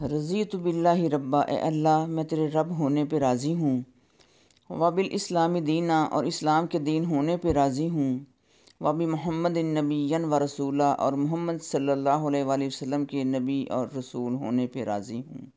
رضی تو ربا اے اللہ میں تیرے رب ہونے پہ راضی ہوں وابل اسلامی دینہ اور اسلام کے دین ہونے پہ راضی ہوں وابی محمد النبی و رسولہ اور محمد صلی اللہ علیہ وآلہ وسلم کے نبی اور رسول ہونے پہ راضی ہوں